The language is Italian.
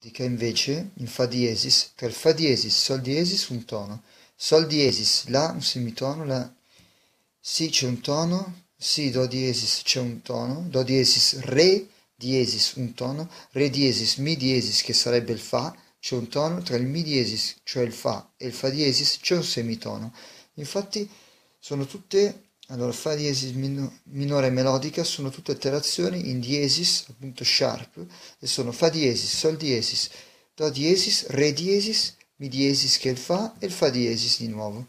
Indica invece, in fa diesis, tra il fa diesis, sol diesis un tono, sol diesis, la un semitono, la si c'è un tono, si do diesis c'è un tono, do diesis re diesis un tono, re diesis mi diesis che sarebbe il fa, c'è un tono, tra il mi diesis, cioè il fa, e il fa diesis c'è un semitono. Infatti sono tutte allora, fa diesis minore melodica sono tutte alterazioni in diesis, appunto sharp, e sono fa diesis, sol diesis, do diesis, re diesis, mi diesis che è il fa e il fa diesis di nuovo.